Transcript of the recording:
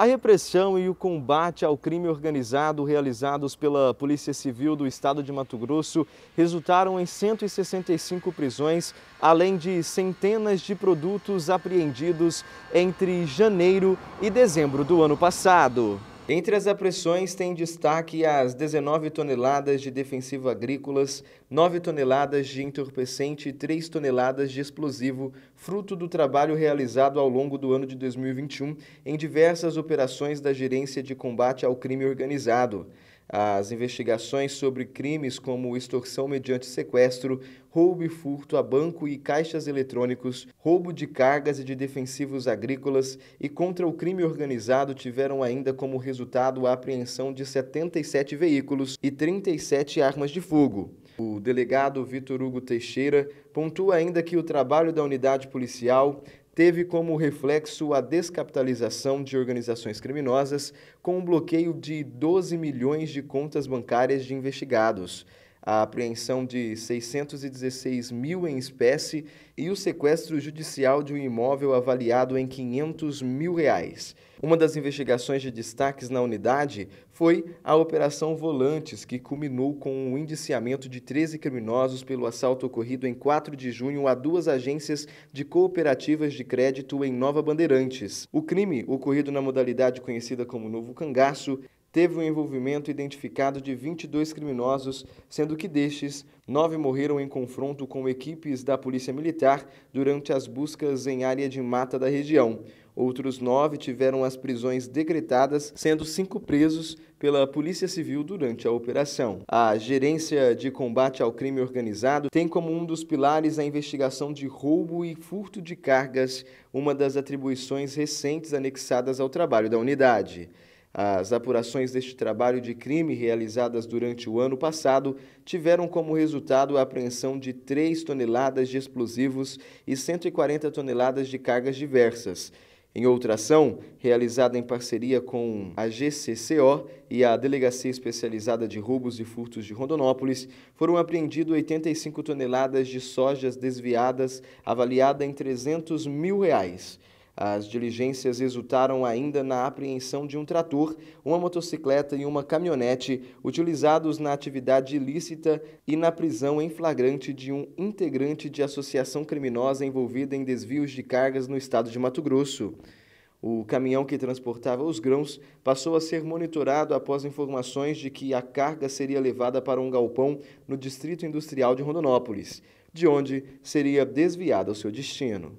A repressão e o combate ao crime organizado realizados pela Polícia Civil do Estado de Mato Grosso resultaram em 165 prisões, além de centenas de produtos apreendidos entre janeiro e dezembro do ano passado. Entre as apreensões tem destaque as 19 toneladas de defensivo agrícolas, 9 toneladas de entorpecente e 3 toneladas de explosivo, fruto do trabalho realizado ao longo do ano de 2021 em diversas operações da Gerência de Combate ao Crime Organizado. As investigações sobre crimes como extorsão mediante sequestro, roubo e furto a banco e caixas eletrônicos, roubo de cargas e de defensivos agrícolas e contra o crime organizado tiveram ainda como resultado a apreensão de 77 veículos e 37 armas de fogo. O delegado Vitor Hugo Teixeira pontua ainda que o trabalho da unidade policial teve como reflexo a descapitalização de organizações criminosas, com o bloqueio de 12 milhões de contas bancárias de investigados a apreensão de 616 mil em espécie e o sequestro judicial de um imóvel avaliado em 500 mil reais. Uma das investigações de destaques na unidade foi a Operação Volantes, que culminou com o indiciamento de 13 criminosos pelo assalto ocorrido em 4 de junho a duas agências de cooperativas de crédito em Nova Bandeirantes. O crime, ocorrido na modalidade conhecida como Novo Cangaço, teve o um envolvimento identificado de 22 criminosos, sendo que destes, nove morreram em confronto com equipes da Polícia Militar durante as buscas em área de mata da região. Outros nove tiveram as prisões decretadas, sendo cinco presos pela Polícia Civil durante a operação. A Gerência de Combate ao Crime Organizado tem como um dos pilares a investigação de roubo e furto de cargas, uma das atribuições recentes anexadas ao trabalho da unidade. As apurações deste trabalho de crime realizadas durante o ano passado tiveram como resultado a apreensão de 3 toneladas de explosivos e 140 toneladas de cargas diversas. Em outra ação, realizada em parceria com a GCCO e a Delegacia Especializada de Roubos e Furtos de Rondonópolis, foram apreendidas 85 toneladas de sojas desviadas, avaliada em 300 mil reais. As diligências resultaram ainda na apreensão de um trator, uma motocicleta e uma caminhonete utilizados na atividade ilícita e na prisão em flagrante de um integrante de associação criminosa envolvida em desvios de cargas no estado de Mato Grosso. O caminhão que transportava os grãos passou a ser monitorado após informações de que a carga seria levada para um galpão no Distrito Industrial de Rondonópolis, de onde seria desviada ao seu destino.